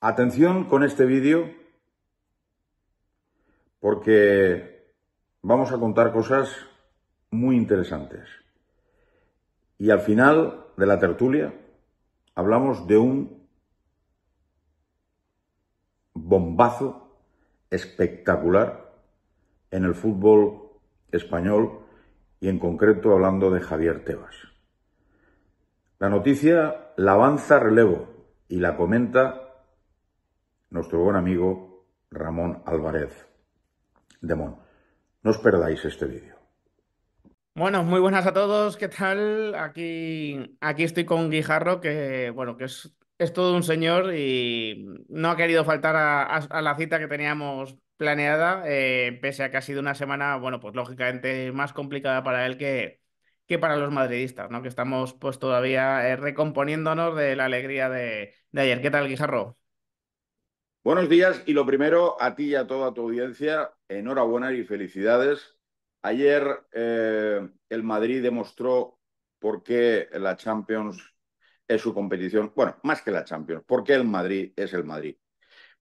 Atención con este vídeo porque vamos a contar cosas muy interesantes. Y al final de la tertulia hablamos de un bombazo espectacular en el fútbol español y en concreto hablando de Javier Tebas. La noticia la avanza relevo y la comenta nuestro buen amigo Ramón Álvarez de Mon. No os perdáis este vídeo. Bueno, muy buenas a todos, ¿qué tal? Aquí, aquí estoy con Guijarro, que bueno, que es, todo un señor y no ha querido faltar a, la cita que teníamos planeada, eh, pese a que ha sido una semana, bueno, pues lógicamente más complicada para él que, que para los madridistas, ¿no? Que estamos pues todavía eh, recomponiéndonos de la alegría de, de ayer. ¿Qué tal, Guijarro? Buenos días y lo primero a ti y a toda tu audiencia, enhorabuena y felicidades. Ayer eh, el Madrid demostró por qué la Champions es su competición, bueno, más que la Champions, por qué el Madrid es el Madrid.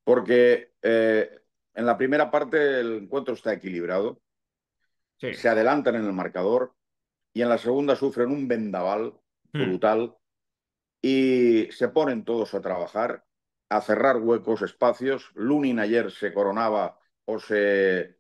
Porque eh, en la primera parte el encuentro está equilibrado, se adelantan en el marcador y en la segunda sufren un vendaval hmm. brutal y se ponen todos a trabajar a cerrar huecos, espacios. Lunin ayer se coronaba o se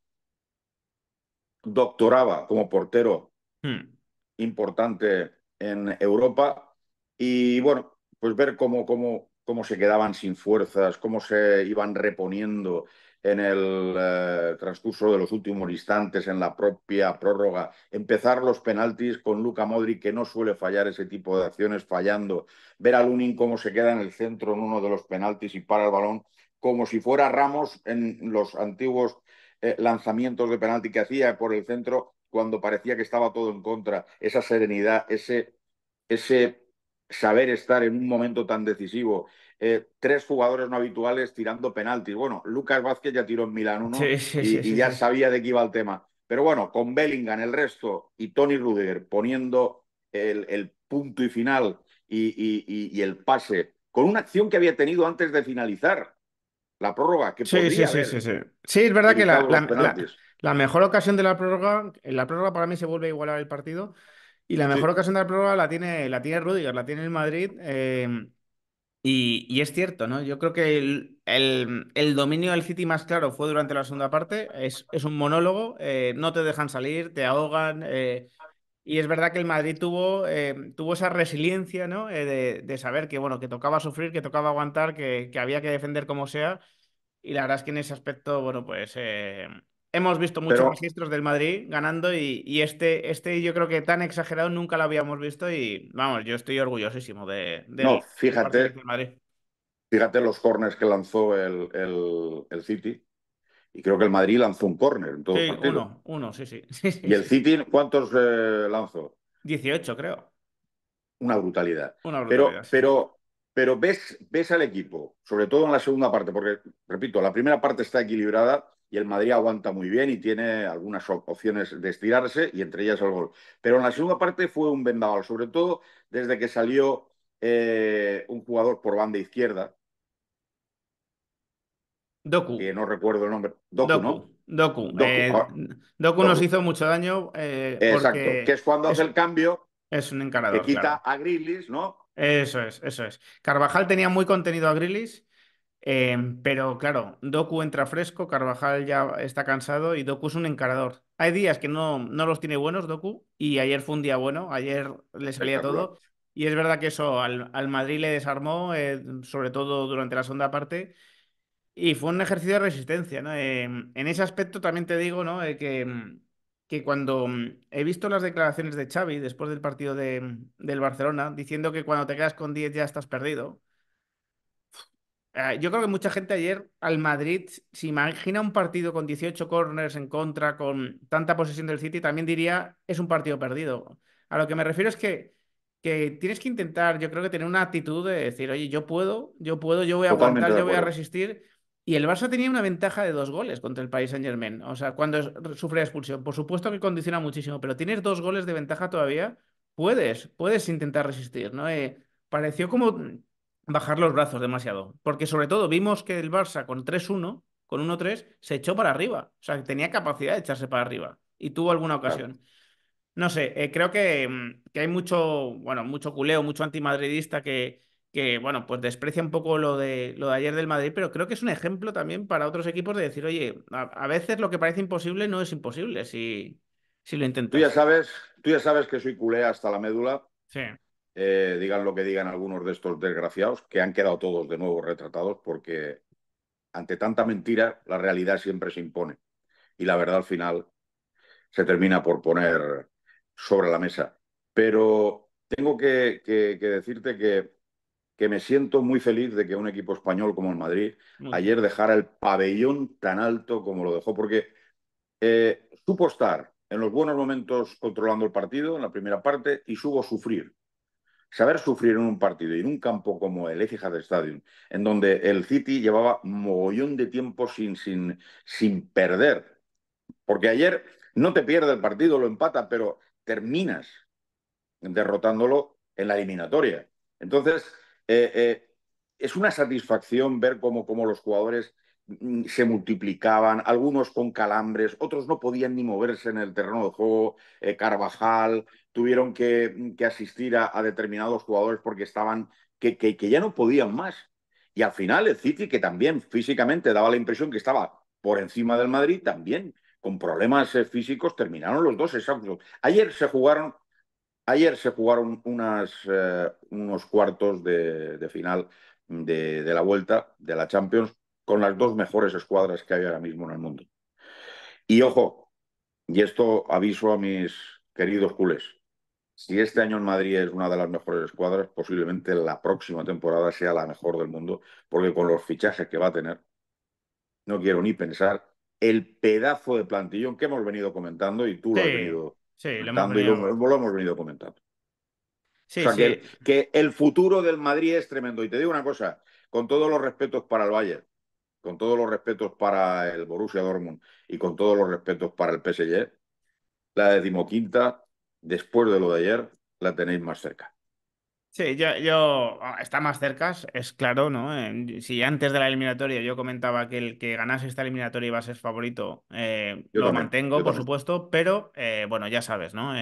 doctoraba como portero hmm. importante en Europa. Y bueno, pues ver cómo, cómo, cómo se quedaban sin fuerzas, cómo se iban reponiendo en el eh, transcurso de los últimos instantes, en la propia prórroga, empezar los penaltis con Luca Modri que no suele fallar ese tipo de acciones, fallando, ver a Lunin cómo se queda en el centro en uno de los penaltis y para el balón, como si fuera Ramos en los antiguos eh, lanzamientos de penalti que hacía por el centro cuando parecía que estaba todo en contra, esa serenidad, ese, ese saber estar en un momento tan decisivo eh, tres jugadores no habituales tirando penaltis. Bueno, Lucas Vázquez ya tiró en Milán uno y, ya sabía de qué iba el tema. Pero bueno, con Bellingham, el resto y Tony Rudiger poniendo el, punto y final y, el pase con una acción que había tenido antes de finalizar la prórroga. sí, sí, sí, sí, sí. es verdad que la, mejor ocasión de la prórroga, en la prórroga para mí se vuelve a igualar el partido. Y la mejor ocasión de la prórroga la tiene, la tiene Rudiger, la tiene el Madrid. Eh y, es cierto, ¿no? Yo creo que el, dominio del City más claro fue durante la segunda parte. Es, es un monólogo, eh, no te dejan salir, te ahogan. Eh, y es verdad que el Madrid tuvo, eh, tuvo esa resiliencia, ¿no? De, de, saber que, bueno, que tocaba sufrir, que tocaba aguantar, que, que, había que defender como sea. Y la verdad es que en ese aspecto, bueno, pues Hemos visto muchos registros del Madrid ganando y, este, este yo creo que tan exagerado nunca lo habíamos visto y vamos, yo estoy orgullosísimo de... no, fíjate, del Madrid. fíjate los corners que lanzó el, City y creo que el Madrid lanzó un corner en todo sí, Uno, uno, sí, sí. ¿Y el City cuántos eh, lanzó? 18 creo. Una brutalidad. pero, pero ves, ves al equipo, sobre todo en la segunda parte, porque, repito, la primera parte está equilibrada y el Madrid aguanta muy bien y tiene algunas opciones de estirarse y entre ellas el gol. Pero en la segunda parte fue un vendaval, sobre todo desde que salió eh, un jugador por banda izquierda. Doku. Que no recuerdo el nombre. Doku, ¿no? Doku. Doku. Eh, ah, nos hizo mucho daño. Eh, Exacto, que es cuando hace el cambio. Es un encarador. te quita a Grillis, ¿no? Eso es, eso es. Carvajal tenía muy contenido a Grillis Em, pero claro, Doku entra fresco, Carvajal ya está cansado y Doku es un encarador. Hay días que no, no los tiene buenos Doku y ayer fue un día bueno, ayer le salía todo. Y es verdad que eso al, Madrid le desarmó, eh, sobre todo durante la segunda parte, y fue un ejercicio de resistencia. Em, en ese aspecto también te digo ¿no? Eh, que, mm, que cuando mm, he visto las declaraciones de Xavi después del partido mm, del Barcelona, diciendo que cuando te quedas con 10 ya estás perdido, Ah, yo creo que mucha gente ayer al Madrid, se imagina un partido con 18 corners en contra, con tanta posesión del City, también diría es un partido perdido. A lo que me refiero es que, que tienes que intentar, yo creo que tener una actitud de decir, oye, yo puedo, yo puedo, yo voy a yo voy a resistir. Y el Barça tenía una ventaja de dos goles contra el país Saint Germain. O sea, cuando sufre la expulsión, por supuesto que condiciona muchísimo, pero tienes dos goles de ventaja todavía, puedes, puedes intentar resistir, ¿no? Eh, pareció como bajar los brazos demasiado. Porque sobre todo vimos que el Barça con 3-1, con 1-3, se echó para arriba. O sea, tenía capacidad de echarse para arriba. Y tuvo alguna ocasión. No sé, eh, creo mm, que, hay mucho, bueno, mucho culeo, mucho antimadridista que, que, bueno, pues desprecia un poco lo de, lo de ayer del Madrid, pero creo que es un ejemplo también para otros equipos de decir, oye, a, veces lo que parece imposible no es imposible si, lo intentas. Tú ya sabes, tú ya sabes que soy culé hasta la médula. Sí. Eh, digan lo que digan algunos de estos desgraciados, que han quedado todos de nuevo retratados porque ante tanta mentira la realidad siempre se impone y la verdad al final se termina por poner sobre la mesa. Pero tengo que, decirte que, me siento muy feliz de que un equipo español como el Madrid ayer dejara el pabellón tan alto como lo dejó, porque eh, supo estar en los buenos momentos controlando el partido en la primera parte y supo sufrir Saber sufrir en un partido y en un campo como el Etihad Stadium, en donde el City llevaba mogollón de tiempo sin, sin, sin perder. Porque ayer no te pierde el partido, lo empata, pero terminas derrotándolo en la eliminatoria. Entonces, eh, eh, es una satisfacción ver cómo los jugadores Mm, se multiplicaban, algunos con calambres, otros no podían ni moverse en el terreno de juego, eh, Carvajal, tuvieron que, mm, asistir a, determinados jugadores porque estaban, que, que, ya no podían más. Y al final el City, que también físicamente daba la impresión que estaba por encima del Madrid, también con problemas eh, físicos terminaron los dos exactos. Ayer se jugaron, ayer se jugaron eh, unos cuartos de, final de la vuelta de la Champions con las dos mejores escuadras que hay ahora mismo en el mundo. Y ojo, y esto aviso a mis queridos culés, si este año en Madrid es una de las mejores escuadras, posiblemente la próxima temporada sea la mejor del mundo, porque con los fichajes que va a tener, no quiero ni pensar el pedazo de plantillón que hemos venido comentando y tú lo has venido sí, lo hemos venido... hemos venido comentando. Sí, o sea, que, que, el futuro del Madrid es tremendo. Y te digo una cosa, con todos los respetos para el Bayern, con todos los respetos para el Borussia Dortmund y con todos los respetos para el PSG, la decimoquinta, después de lo de ayer, la tenéis más cerca. Sí, yo, yo, ah, está más cerca, es claro, ¿no? Eh, si antes de la eliminatoria yo comentaba que el que ganase esta eliminatoria iba a ser favorito, eh, lo mantengo, por supuesto, pero eh, bueno, ya sabes, ¿no?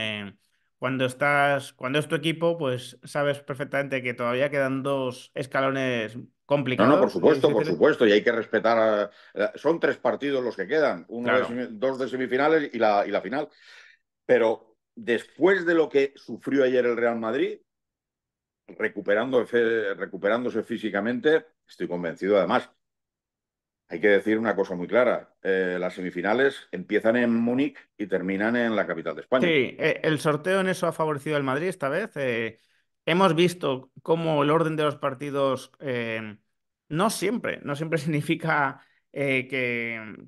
cuando estás, cuando es tu equipo, pues sabes perfectamente que todavía quedan dos escalones complicado. No, no, por supuesto, por supuesto, y hay que respetar. Eh, son tres partidos los que quedan, dos de semifinales y la, final. Pero después de lo que sufrió ayer el Real Madrid, recuperándose físicamente, estoy convencido además. Hay que decir una cosa muy clara, eh, las semifinales empiezan en Múnich y terminan en la capital de España. Sí, eh, el sorteo en eso ha favorecido al Madrid esta vez hemos visto cómo el orden de los partidos eh, no siempre, no siempre significa eh,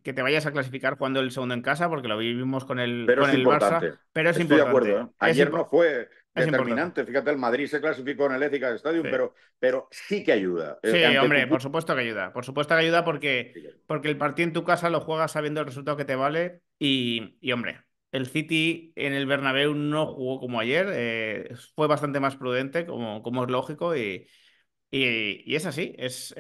que, te vayas a clasificar jugando el segundo en casa, porque lo vivimos con el, con el Barça. Pero es importante. de acuerdo. ¿eh? Ayer no fue determinante. Fíjate, el Madrid se clasificó en el Ética Stadium, pero, pero sí que ayuda. Sí, hombre, por supuesto que ayuda. Por supuesto que ayuda porque, porque el partido en tu casa lo juegas sabiendo el resultado que te vale y hombre, el City en el Bernabéu no jugó como ayer, eh, fue bastante más prudente, como, es lógico, y, es así, es,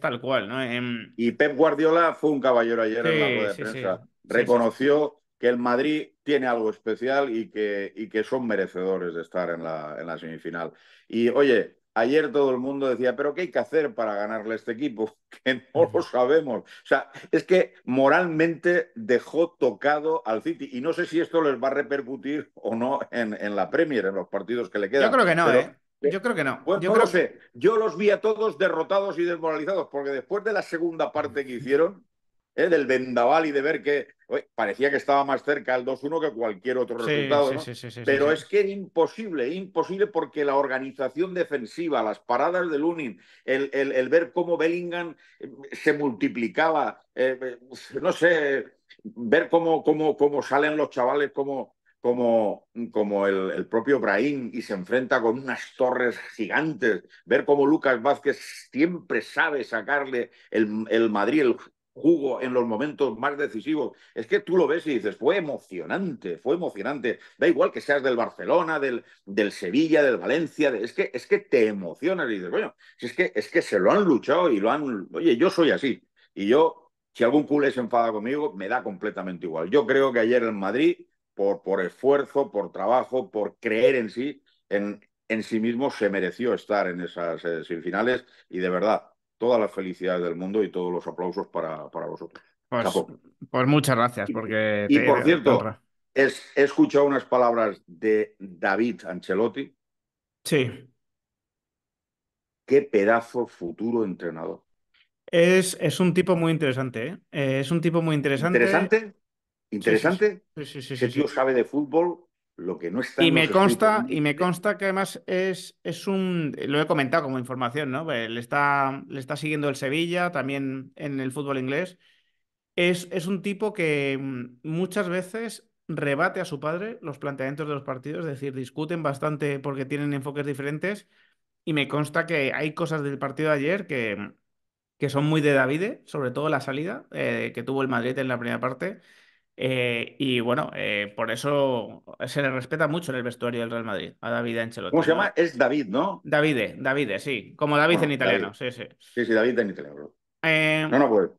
tal cual. ¿no? Em, y Pep Guardiola fue un caballero ayer en la rueda de prensa. Reconoció que el Madrid tiene algo especial y que, son merecedores de estar en la, en la semifinal. Y oye, Ayer todo el mundo decía, pero ¿qué hay que hacer para ganarle a este equipo? Que no lo sabemos. O sea, es que moralmente dejó tocado al City. Y no sé si esto les va a repercutir o no en, la Premier, en los partidos que le quedan. Yo creo que no, ¿eh? Yo creo que no. sé. Yo los vi a todos derrotados y desmoralizados, porque después de la segunda parte que hicieron, ¿eh? del vendaval y de ver que parecía que estaba más cerca el 2-1 que cualquier otro resultado. Pero es que era imposible, imposible porque la organización defensiva, las paradas de Lunin, el, el, ver cómo Bellingham eh, se multiplicaba, eh, no sé, ver cómo, cómo, cómo salen los chavales, como, como el, propio Brahim y se enfrenta con unas torres gigantes, ver cómo Lucas Vázquez siempre sabe sacarle el, Madrid, jugo en los momentos más decisivos. Es que tú lo ves y dices, fue emocionante, fue emocionante. Da igual que seas del Barcelona, del, del Sevilla, del Valencia, es, que, es que te emocionas y dices, bueno, si es que, es que se lo han luchado y lo han... Oye, yo soy así. Y yo, si algún culé se enfada conmigo, me da completamente igual. Yo creo que ayer en Madrid, por, por esfuerzo, por trabajo, por creer en sí, en, en sí mismo, se mereció estar en esas eh, semifinales y de verdad todas las felicidades del mundo y todos los aplausos para, vosotros. Pues, pues, muchas gracias, porque... Y, por cierto, he escuchado unas palabras de David Ancelotti. Sí. Qué pedazo futuro entrenador. Es, es un tipo muy interesante, ¿eh? Eh, Es un tipo muy interesante. ¿Interesante? ¿Interesante? Sí, sí, sí, sí tío sabe de fútbol que no y me consta y me consta que además es, es un lo he comentado como información no eh, le está le está siguiendo el Sevilla también en el fútbol inglés es, es un tipo que mm, muchas veces rebate a su padre los planteamientos de los partidos es decir discuten bastante porque tienen enfoques diferentes y me consta que hay cosas del partido de ayer que que son muy de David sobre todo la salida eh, que tuvo el Madrid en la primera parte eh, y bueno, eh, por eso se le respeta mucho en el vestuario del Real Madrid a David Ancelotti. ¿Cómo se llama? Es David, ¿no? Davide, Davide, sí. Como David ah, en italiano, sí, sí. Sí, sí, David en italiano. Eh, no, no puede.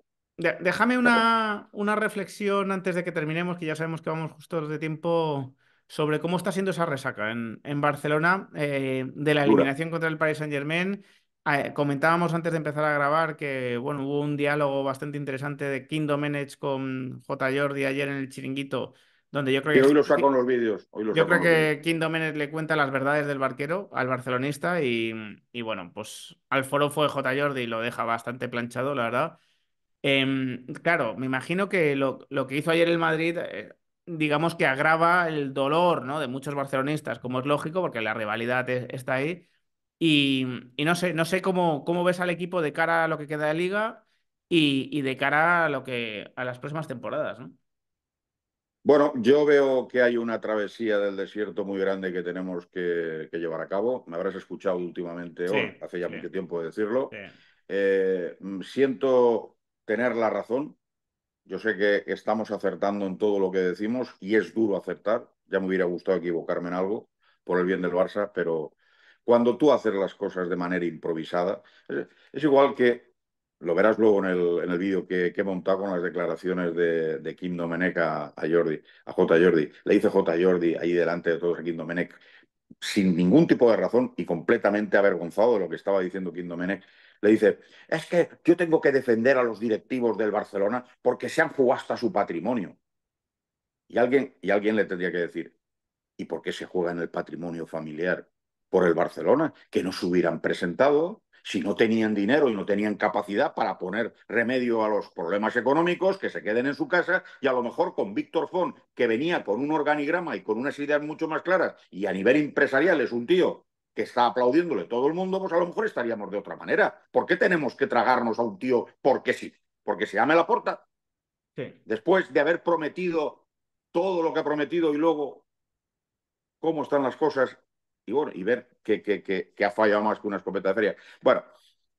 Déjame una, una, reflexión antes de que terminemos, que ya sabemos que vamos justo de tiempo, sobre cómo está siendo esa resaca en, Barcelona de la eliminación contra el Paris Saint Germain Ah, comentábamos antes de empezar a grabar que bueno, hubo un diálogo bastante interesante de Kingdom con J. Jordi ayer en el chiringuito, donde yo creo que. hoy lo saco en los vídeos. yo creo que Kingdom le cuenta las verdades del barquero al barcelonista y, y bueno, pues al foro fue J. Jordi lo deja bastante planchado, la verdad. Em, claro, me imagino que lo, lo, que hizo ayer el Madrid, eh, digamos que agrava el dolor ¿no? de muchos barcelonistas, como es lógico, porque la rivalidad e, está ahí. Y, no sé, no sé cómo, cómo ves al equipo de cara a lo que queda de liga y, de cara a lo que a las próximas temporadas, Bueno, yo veo que hay una travesía del desierto muy grande que tenemos que, llevar a cabo. Me habrás escuchado últimamente, hoy, hace ya mucho tiempo de decirlo. Eh, mm, siento tener la razón. Yo sé que estamos acertando en todo lo que decimos y es duro acertar. Ya me hubiera gustado equivocarme en algo por el bien del Barça, pero cuando tú haces las cosas de manera improvisada, es, igual que, lo verás luego en el, en el vídeo que, que, he montado con las declaraciones de, de Kim Domenech a, Jordi, a J. Jordi. Le dice J. Jordi ahí delante de todos a Kim Domenech, sin ningún tipo de razón y completamente avergonzado de lo que estaba diciendo Kim Domenech le dice, es que yo tengo que defender a los directivos del Barcelona porque se han jugado hasta su patrimonio. Y alguien, y alguien le tendría que decir, ¿y por qué se juega en el patrimonio familiar? por el Barcelona, que no se hubieran presentado si no tenían dinero y no tenían capacidad para poner remedio a los problemas económicos, que se queden en su casa y a lo mejor con Víctor Font, que venía con un organigrama y con unas ideas mucho más claras y a nivel empresarial es un tío que está aplaudiéndole todo el mundo, pues a lo mejor estaríamos de otra manera. ¿Por qué tenemos que tragarnos a un tío porque sí? Porque se llame la puerta. Después de haber prometido todo lo que ha prometido y luego cómo están las cosas y ver que, ha fallado más que una escopeta de feria. Bueno,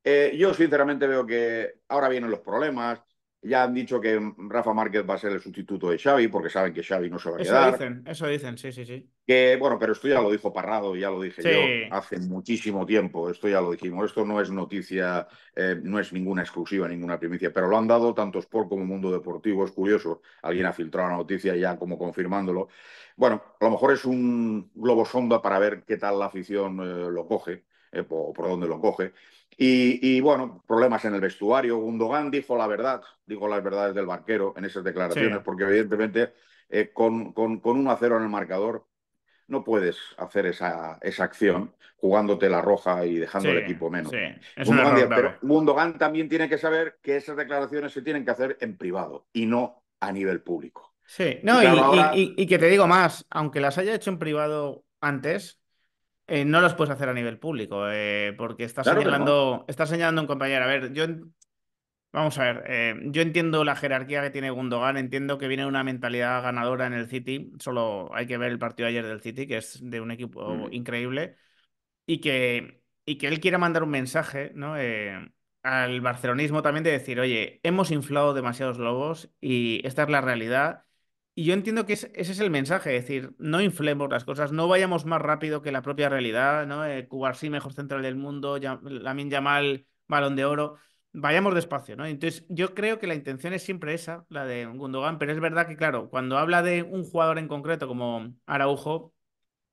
eh, yo sinceramente veo que ahora vienen los problemas, ya han dicho que Rafa Márquez va a ser el sustituto de Xavi, porque saben que Xavi no se va a quedar. Eso dicen, eso dicen, sí, sí, sí. Que, bueno, pero esto ya lo dijo Parrado, ya lo dije yo hace muchísimo tiempo, esto ya lo dijimos, esto no es noticia, eh, no es ninguna exclusiva, ninguna primicia, pero lo han dado tanto Sport como Mundo Deportivo, es curioso, alguien ha filtrado la noticia ya como confirmándolo. Bueno, a lo mejor es un globo sonda para ver qué tal la afición eh, lo coge, eh, o por dónde lo coge. Y, bueno, problemas en el vestuario. Gundogan dijo la verdad, digo las verdades del banquero en esas declaraciones, porque evidentemente eh, con, con, acero 0 en el marcador no puedes hacer esa, esa acción jugándote la roja y dejando el equipo menos. Sí. Gundogan, pero también tiene que saber que esas declaraciones se tienen que hacer en privado y no a nivel público. Sí, no, y que te digo más, aunque las haya hecho en privado antes, eh, no los puedes hacer a nivel público, eh, porque estás, señalando, un compañero. A ver, yo Vamos a ver, eh, yo entiendo la jerarquía que tiene Gundogan, entiendo que viene una mentalidad ganadora en el City, solo hay que ver el partido ayer del City, que es de un equipo increíble, y que, y que él quiera mandar un mensaje ¿no? al barcelonismo también de decir, oye, hemos inflado demasiados lobos y esta es la realidad, y yo entiendo que ese es el mensaje, es decir, no inflemos las cosas, no vayamos más rápido que la propia realidad, ¿no? Eh, Cubarsí, mejor central del mundo, Lamin Yamal, balón de oro, vayamos despacio, ¿no? Entonces, yo creo que la intención es siempre esa, la de Gundogan, pero es verdad que, claro, cuando habla de un jugador en concreto como Araujo,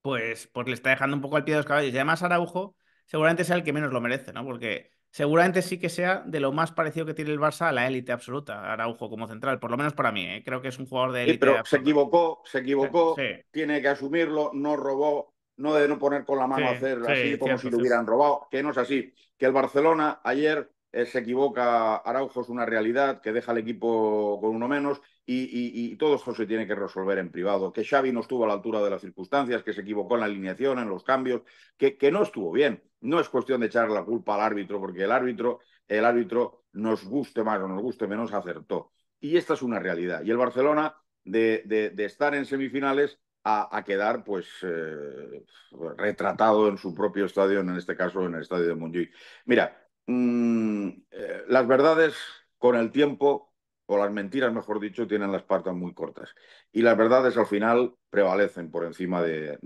pues, pues le está dejando un poco al pie de los caballos. Y además Araujo seguramente sea el que menos lo merece, ¿no? Porque seguramente sí que sea de lo más parecido que tiene el Barça a la élite absoluta, Araujo como central, por lo menos para mí, ¿eh? creo que es un jugador de élite. pero se equivocó, se equivocó, tiene que asumirlo, no robó, no debe no poner con la mano a hacer así como si lo hubieran robado, que no es así, que el Barcelona ayer eh, se equivoca Araujo, es una realidad que deja al equipo con uno menos y, todo eso se tiene que resolver en privado. Que Xavi no estuvo a la altura de las circunstancias, que se equivocó en la alineación, en los cambios, que, no estuvo bien. No es cuestión de echar la culpa al árbitro, porque el árbitro, el árbitro nos guste más o nos guste menos, acertó. Y esta es una realidad. Y el Barcelona, de, estar en semifinales, a, quedar pues eh, retratado en su propio estadio, en este caso en el estadio de Montjuic. Mira, mm, las verdades con el tiempo, o las mentiras, mejor dicho, tienen las partes muy cortas. Y las verdades al final prevalecen por encima de,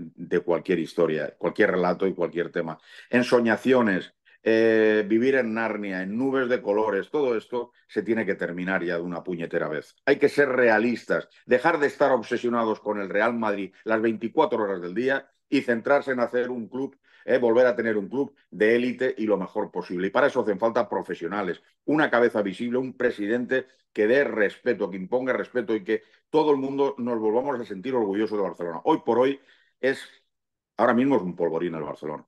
cualquier historia, cualquier relato y cualquier tema. Ensoñaciones, eh, vivir en Narnia, en nubes de colores, todo esto se tiene que terminar ya de una puñetera vez. Hay que ser realistas, dejar de estar obsesionados con el Real Madrid las 24 horas del día y centrarse en hacer un club volver a tener un club de élite y lo mejor posible. Y para eso hacen falta profesionales, una cabeza visible, un presidente que dé respeto, que imponga respeto y que todo el mundo nos volvamos a sentir orgullosos de Barcelona. Hoy por hoy es, ahora mismo es un polvorín el Barcelona.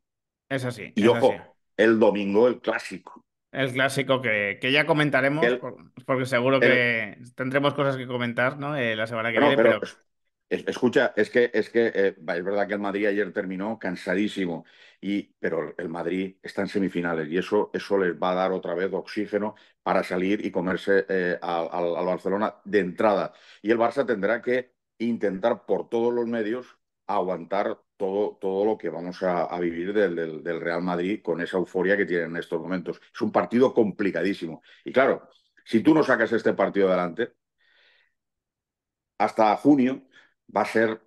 Es así. Y ojo, el domingo, el clásico. El clásico que, que ya comentaremos, porque seguro que tendremos cosas que comentar ¿no? Eh, la semana que viene. pero Escucha, es que es que eh, es verdad que el Madrid ayer terminó cansadísimo, y, pero el Madrid está en semifinales y eso, eso les va a dar otra vez oxígeno para salir y comerse eh, al, Barcelona de entrada. Y el Barça tendrá que intentar por todos los medios aguantar todo, todo lo que vamos a, vivir del, Real Madrid con esa euforia que tienen en estos momentos. Es un partido complicadísimo. Y claro, si tú no sacas este partido adelante, hasta junio va a ser,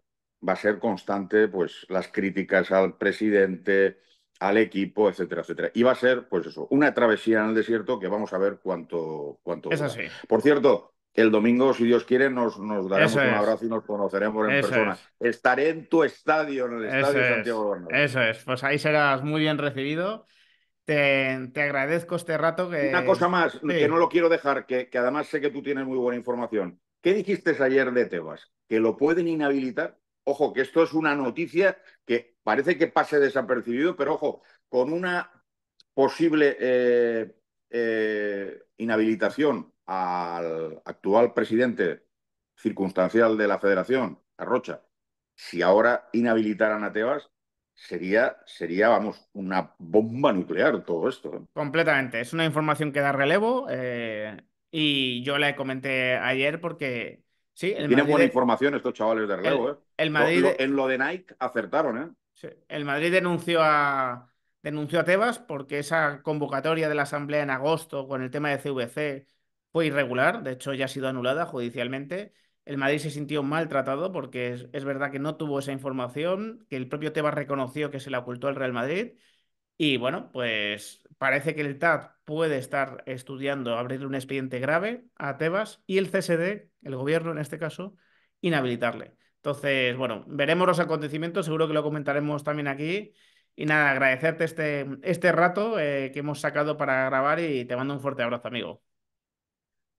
va a ser constante pues, las críticas al presidente, al equipo, etcétera, etcétera. Y va a ser, pues eso, una travesía en el desierto que vamos a ver cuánto... cuánto es así. Por cierto, el domingo, si Dios quiere, nos, nos daremos un abrazo y nos conoceremos en persona. Estaré en tu estadio, en el Estadio Santiago Bernabéu. Eso es, pues ahí serás muy bien recibido. Te, agradezco este rato Una cosa más, que no lo quiero dejar, que, que, además sé que tú tienes muy buena información. ¿Qué dijiste ayer de Tebas? ¿Que lo pueden inhabilitar? Ojo, que esto es una noticia que parece que pase desapercibido, pero ojo, con una posible eh, eh, inhabilitación al actual presidente circunstancial de la federación, Arrocha, si ahora inhabilitaran a Tebas, sería, sería, vamos, una bomba nuclear todo esto. ¿eh? Completamente. Es una información que da relevo. Y yo le comenté ayer porque. Sí, el Tienen buena información estos chavales de relevo, ¿eh? Madrid... en lo de Nike acertaron, ¿eh? El Madrid denunció a, denunció a Tebas porque esa convocatoria de la Asamblea en agosto con el tema de CVC fue irregular, de hecho ya ha sido anulada judicialmente. El Madrid se sintió maltratado porque es, es verdad que no tuvo esa información, que el propio Tebas reconoció que se la ocultó al Real Madrid. Y bueno, pues parece que el TAP puede estar estudiando abrirle un expediente grave a Tebas y el CSD, el gobierno en este caso, inhabilitarle. Entonces, bueno, veremos los acontecimientos, seguro que lo comentaremos también aquí. Y nada, agradecerte este, este rato eh, que hemos sacado para grabar y te mando un fuerte abrazo, amigo.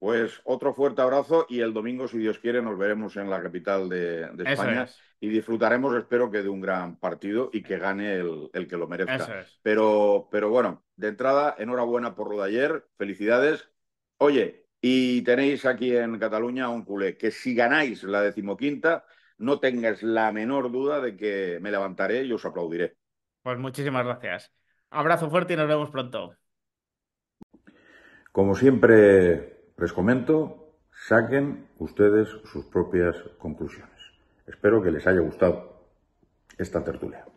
Pues otro fuerte abrazo y el domingo, si Dios quiere, nos veremos en la capital de, España y disfrutaremos, espero que, de un gran partido y que gane el, que lo merezca. Pero, pero bueno, de entrada, enhorabuena por lo de ayer, felicidades. Oye, y tenéis aquí en Cataluña un culé que si ganáis la decimoquinta, no tengas la menor duda de que me levantaré y os aplaudiré. Pues muchísimas gracias. Abrazo fuerte y nos vemos pronto. Como siempre, les comento, saquen ustedes sus propias conclusiones. Espero que les haya gustado esta tertulia.